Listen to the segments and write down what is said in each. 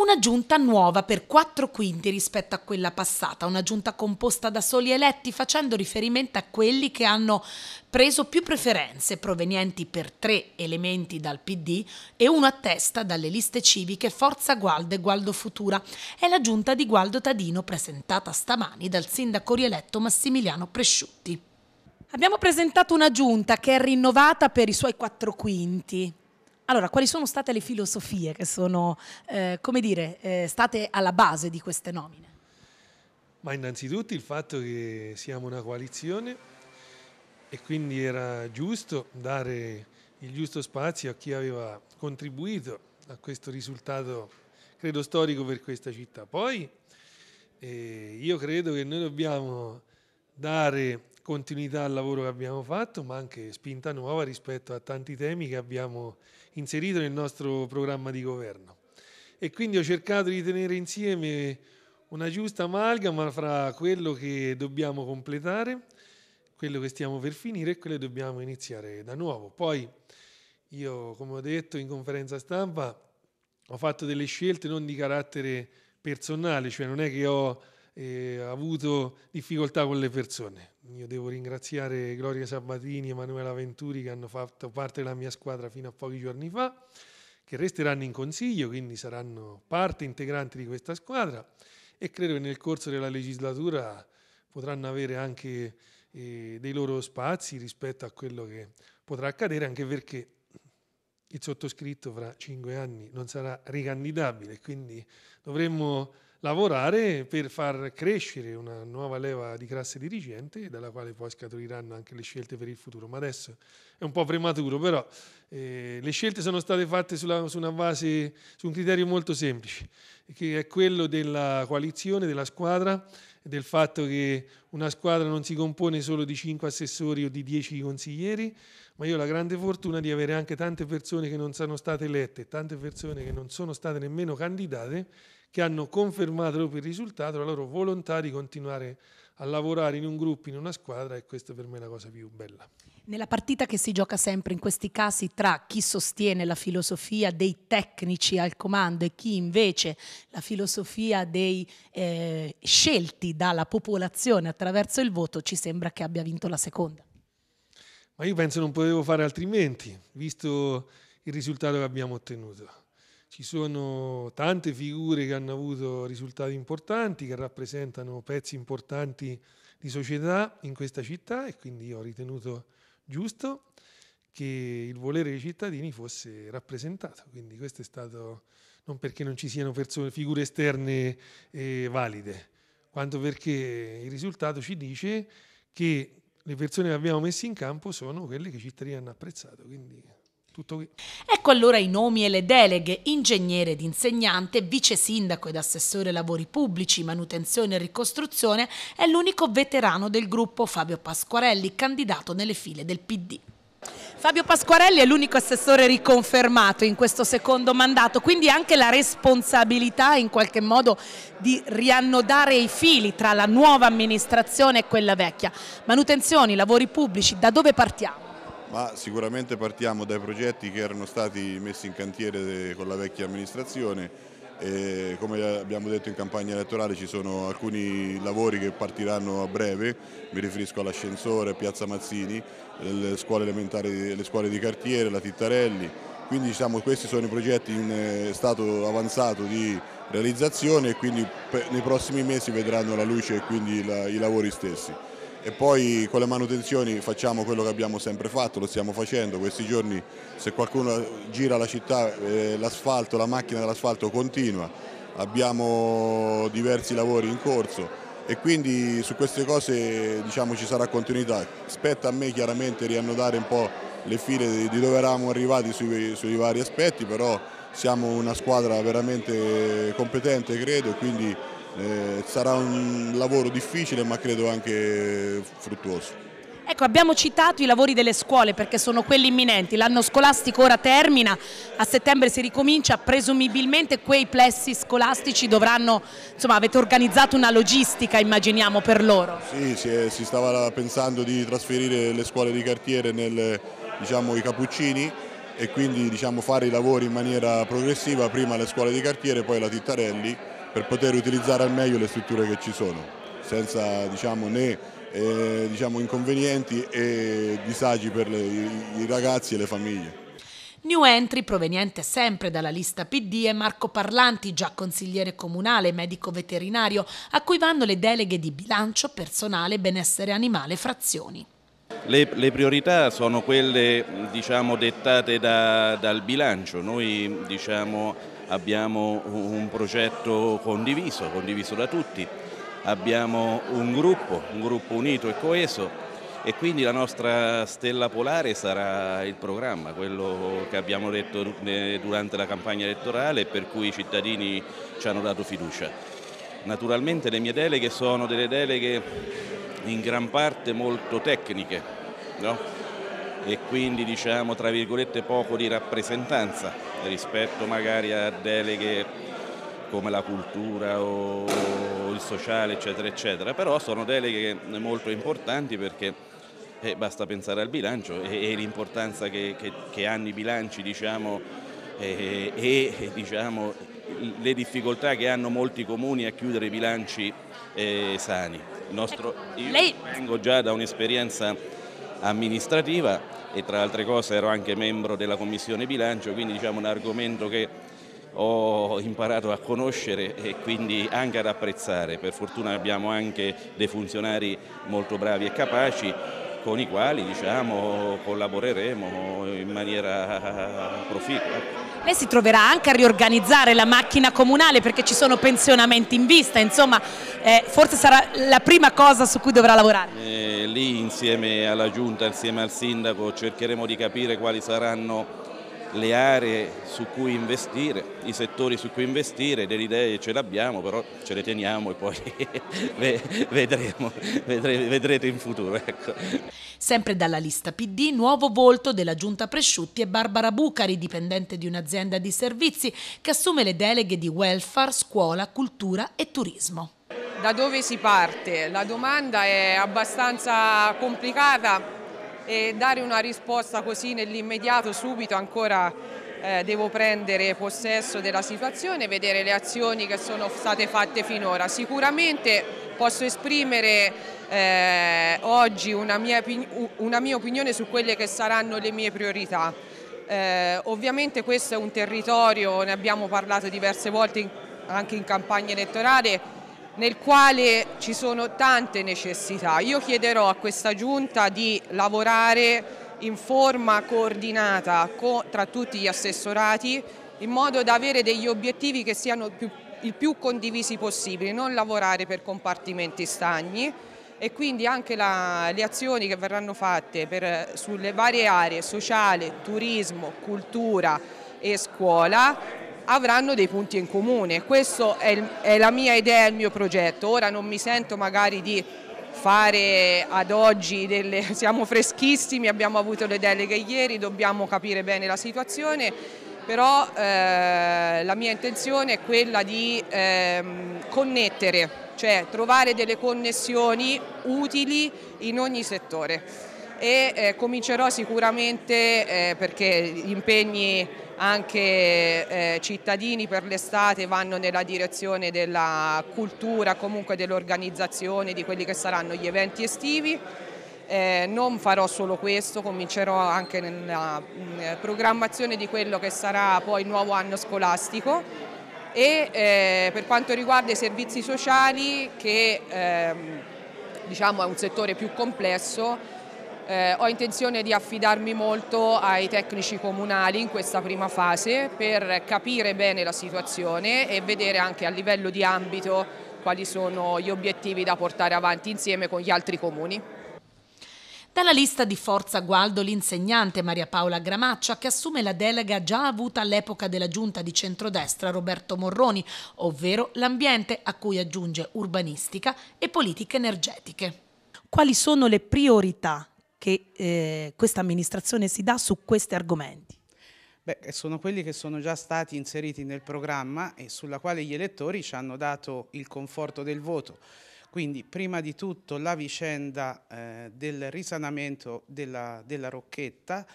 una giunta nuova per quattro quinti rispetto a quella passata, una giunta composta da soli eletti facendo riferimento a quelli che hanno preso più preferenze provenienti per tre elementi dal PD e uno a testa dalle liste civiche Forza Gualdo e Gualdo Futura. È la giunta di Gualdo Tadino presentata stamani dal sindaco rieletto Massimiliano Presciutti. Abbiamo presentato una giunta che è rinnovata per i suoi quattro quinti. Allora, quali sono state le filosofie che sono, eh, come dire, eh, state alla base di queste nomine? Ma innanzitutto il fatto che siamo una coalizione e quindi era giusto dare il giusto spazio a chi aveva contribuito a questo risultato, credo, storico per questa città. Poi eh, io credo che noi dobbiamo dare continuità al lavoro che abbiamo fatto, ma anche spinta nuova rispetto a tanti temi che abbiamo inserito nel nostro programma di governo. E quindi ho cercato di tenere insieme una giusta amalgama fra quello che dobbiamo completare, quello che stiamo per finire e quello che dobbiamo iniziare da nuovo. Poi io, come ho detto in conferenza stampa, ho fatto delle scelte non di carattere personale, cioè non è che ho eh, avuto difficoltà con le persone io devo ringraziare Gloria Sabatini e Emanuela Venturi che hanno fatto parte della mia squadra fino a pochi giorni fa, che resteranno in consiglio, quindi saranno parte integrante di questa squadra e credo che nel corso della legislatura potranno avere anche eh, dei loro spazi rispetto a quello che potrà accadere, anche perché il sottoscritto fra cinque anni non sarà ricandidabile, quindi dovremmo lavorare per far crescere una nuova leva di classe dirigente dalla quale poi scaturiranno anche le scelte per il futuro. Ma adesso è un po' prematuro, però eh, le scelte sono state fatte sulla, su, base, su un criterio molto semplice, che è quello della coalizione, della squadra, del fatto che una squadra non si compone solo di 5 assessori o di 10 consiglieri, ma io ho la grande fortuna di avere anche tante persone che non sono state elette, tante persone che non sono state nemmeno candidate che hanno confermato proprio il risultato, la loro volontà di continuare a lavorare in un gruppo, in una squadra e questa per me è la cosa più bella. Nella partita che si gioca sempre in questi casi tra chi sostiene la filosofia dei tecnici al comando e chi invece la filosofia dei eh, scelti dalla popolazione attraverso il voto, ci sembra che abbia vinto la seconda. Ma io penso non potevo fare altrimenti, visto il risultato che abbiamo ottenuto ci sono tante figure che hanno avuto risultati importanti, che rappresentano pezzi importanti di società in questa città e quindi ho ritenuto giusto che il volere dei cittadini fosse rappresentato. Quindi questo è stato non perché non ci siano persone, figure esterne eh, valide, quanto perché il risultato ci dice che le persone che abbiamo messo in campo sono quelle che i cittadini hanno apprezzato. Quindi tutto qui. Ecco allora i nomi e le deleghe, ingegnere ed insegnante, vice sindaco ed assessore lavori pubblici, manutenzione e ricostruzione, è l'unico veterano del gruppo Fabio Pasquarelli, candidato nelle file del PD. Fabio Pasquarelli è l'unico assessore riconfermato in questo secondo mandato, quindi anche la responsabilità in qualche modo di riannodare i fili tra la nuova amministrazione e quella vecchia. Manutenzioni, lavori pubblici, da dove partiamo? ma sicuramente partiamo dai progetti che erano stati messi in cantiere con la vecchia amministrazione. E come abbiamo detto in campagna elettorale ci sono alcuni lavori che partiranno a breve, mi riferisco all'ascensore, Piazza Mazzini, le scuole elementari, le scuole di cartiere, la Tittarelli, quindi diciamo, questi sono i progetti in eh, stato avanzato di realizzazione e quindi nei prossimi mesi vedranno la luce e quindi la, i lavori stessi e poi con le manutenzioni facciamo quello che abbiamo sempre fatto, lo stiamo facendo, questi giorni se qualcuno gira la città eh, l'asfalto, la macchina dell'asfalto continua, abbiamo diversi lavori in corso e quindi su queste cose diciamo, ci sarà continuità, spetta a me chiaramente riannodare un po' le file di dove eravamo arrivati sui, sui vari aspetti, però siamo una squadra veramente competente credo e quindi eh, sarà un lavoro difficile ma credo anche fruttuoso. Ecco, abbiamo citato i lavori delle scuole perché sono quelli imminenti, l'anno scolastico ora termina, a settembre si ricomincia, presumibilmente quei plessi scolastici dovranno, insomma avete organizzato una logistica immaginiamo per loro. Sì, si, è, si stava pensando di trasferire le scuole di cartiere nei diciamo, cappuccini e quindi diciamo, fare i lavori in maniera progressiva, prima le scuole di cartiere, poi la Tittarelli per poter utilizzare al meglio le strutture che ci sono, senza diciamo, né eh, diciamo, inconvenienti e disagi per le, i ragazzi e le famiglie. New entry proveniente sempre dalla lista PD è Marco Parlanti, già consigliere comunale, medico veterinario, a cui vanno le deleghe di bilancio, personale, benessere animale, frazioni. Le, le priorità sono quelle diciamo, dettate da, dal bilancio, noi diciamo, abbiamo un progetto condiviso, condiviso da tutti, abbiamo un gruppo, un gruppo unito e coeso e quindi la nostra stella polare sarà il programma, quello che abbiamo detto durante la campagna elettorale e per cui i cittadini ci hanno dato fiducia. Naturalmente le mie deleghe sono delle deleghe in gran parte molto tecniche, no? e quindi diciamo tra virgolette poco di rappresentanza rispetto magari a deleghe come la cultura o il sociale eccetera eccetera, però sono deleghe molto importanti perché eh, basta pensare al bilancio e, e l'importanza che, che, che, hanno i bilanci diciamo, e, e diciamo, le difficoltà che hanno molti comuni a chiudere i bilanci eh, sani. Nostro, ecco, io vengo già da un'esperienza amministrativa e tra altre cose ero anche membro della commissione bilancio, quindi diciamo un argomento che ho imparato a conoscere e quindi anche ad apprezzare. Per fortuna abbiamo anche dei funzionari molto bravi e capaci con i quali diciamo, collaboreremo in maniera proficua. Lei si troverà anche a riorganizzare la macchina comunale perché ci sono pensionamenti in vista, insomma eh, forse sarà la prima cosa su cui dovrà lavorare. Eh, lì insieme alla Giunta, insieme al Sindaco cercheremo di capire quali saranno le aree su cui investire, i settori su cui investire, delle idee ce le abbiamo, però ce le teniamo e poi vedremo, vedrete, in futuro. Ecco. Sempre dalla lista PD, nuovo volto della Giunta Presciutti è Barbara Bucari, dipendente di un'azienda di servizi che assume le deleghe di welfare, scuola, cultura e turismo. Da dove si parte? La domanda è abbastanza complicata e dare una risposta così nell'immediato, subito, ancora eh, devo prendere possesso della situazione e vedere le azioni che sono state fatte finora. Sicuramente posso esprimere eh, oggi una mia, una mia opinione su quelle che saranno le mie priorità. Eh, ovviamente questo è un territorio, ne abbiamo parlato diverse volte in, anche in campagna elettorale, nel quale ci sono tante necessità. Io chiederò a questa giunta di lavorare in forma coordinata tra tutti gli assessorati in modo da avere degli obiettivi che siano più, il più condivisi possibile, non lavorare per compartimenti stagni e quindi anche la, le azioni che verranno fatte per, sulle varie aree sociale, turismo, cultura e scuola avranno dei punti in comune. Questa è, è la mia idea, il mio progetto. Ora non mi sento magari di fare ad oggi, delle, siamo freschissimi, abbiamo avuto le deleghe ieri, dobbiamo capire bene la situazione, però eh, la mia intenzione è quella di eh, connettere, cioè trovare delle connessioni utili in ogni settore e eh, comincerò sicuramente eh, perché gli impegni anche eh, cittadini per l'estate vanno nella direzione della cultura, comunque dell'organizzazione di quelli che saranno gli eventi estivi. Eh, non farò solo questo, comincerò anche nella mh, mm, programmazione di quello che sarà poi il nuovo anno scolastico e eh, per quanto riguarda i servizi sociali che ehm, diciamo è un settore più complesso eh, ho intenzione di affidarmi molto ai tecnici comunali in questa prima fase per capire bene la situazione e vedere anche a livello di ambito quali sono gli obiettivi da portare avanti insieme con gli altri comuni. Dalla lista di Forza Gualdo l'insegnante Maria Paola Gramaccia che assume la delega già avuta all'epoca della giunta di centrodestra Roberto Morroni, ovvero l'ambiente a cui aggiunge urbanistica e politiche energetiche. Quali sono le priorità che eh, questa amministrazione si dà su questi argomenti? Beh, eh, sono quelli che sono già stati inseriti nel programma e sulla quale gli elettori ci hanno dato il conforto del voto. Quindi prima di tutto la vicenda eh, del risanamento della, della, Rocchetta,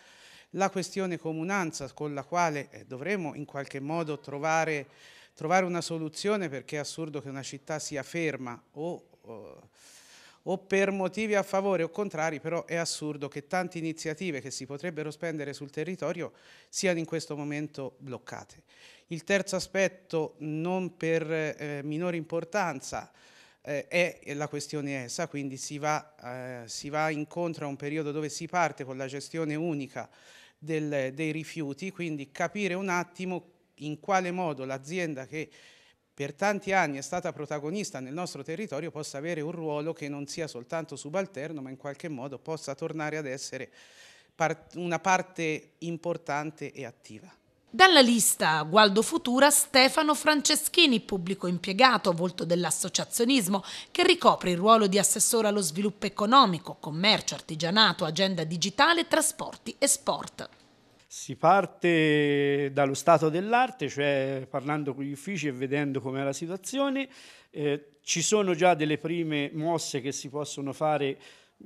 la questione comunanza con la quale eh, dovremo in qualche modo trovare, trovare, una soluzione perché è assurdo che una città sia ferma o, o o per motivi a favore o contrari, però è assurdo che tante iniziative che si potrebbero spendere sul territorio siano in questo momento bloccate. Il terzo aspetto, non per eh, minore importanza, eh, è la questione ESA, quindi si va, eh, si va, incontro a un periodo dove si parte con la gestione unica del, dei rifiuti, quindi capire un attimo in quale modo l'azienda che per tanti anni è stata protagonista nel nostro territorio possa avere un ruolo che non sia soltanto subalterno ma in qualche modo possa tornare ad essere una parte importante e attiva. Dalla lista Gualdo Futura Stefano Franceschini, pubblico impiegato, volto dell'associazionismo, che ricopre il ruolo di assessore allo sviluppo economico, commercio, artigianato, agenda digitale, trasporti e sport. Si parte dallo stato dell'arte, cioè parlando con gli uffici e vedendo com'è la situazione. Eh, ci sono già delle prime mosse che si possono fare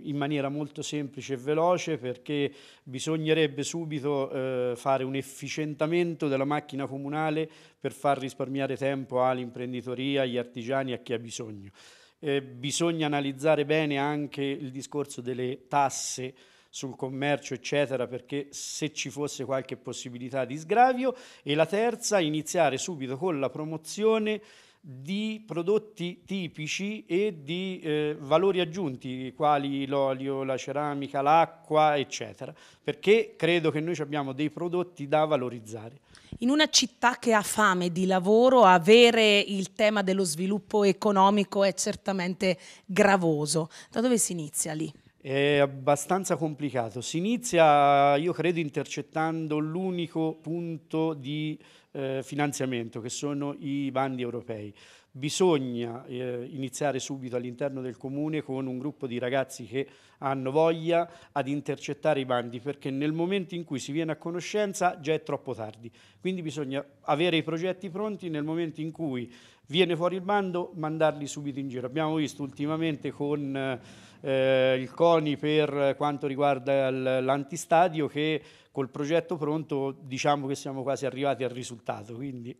in maniera molto semplice e veloce perché bisognerebbe subito eh, fare un efficientamento della macchina comunale per far risparmiare tempo all'imprenditoria, agli artigiani, a chi ha bisogno. Eh, bisogna analizzare bene anche il discorso delle tasse sul commercio, eccetera, perché se ci fosse qualche possibilità di sgravio. E la terza, iniziare subito con la promozione di prodotti tipici e di eh, valori aggiunti, quali l'olio, la ceramica, l'acqua, eccetera, perché credo che noi abbiamo dei prodotti da valorizzare. In una città che ha fame di lavoro, avere il tema dello sviluppo economico è certamente gravoso. Da dove si inizia lì? È abbastanza complicato. Si inizia, io credo, intercettando l'unico punto di eh, finanziamento, che sono i bandi europei bisogna eh, iniziare subito all'interno del comune con un gruppo di ragazzi che hanno voglia ad intercettare i bandi perché nel momento in cui si viene a conoscenza già è troppo tardi quindi bisogna avere i progetti pronti nel momento in cui viene fuori il bando mandarli subito in giro abbiamo visto ultimamente con eh, il CONI per quanto riguarda l'antistadio che col progetto pronto diciamo che siamo quasi arrivati al risultato quindi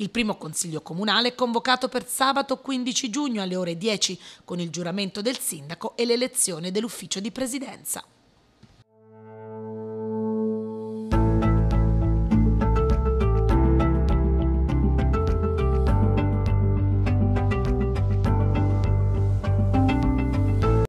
il primo consiglio comunale è convocato per sabato 15 giugno alle ore 10 con il giuramento del sindaco e l'elezione dell'ufficio di presidenza.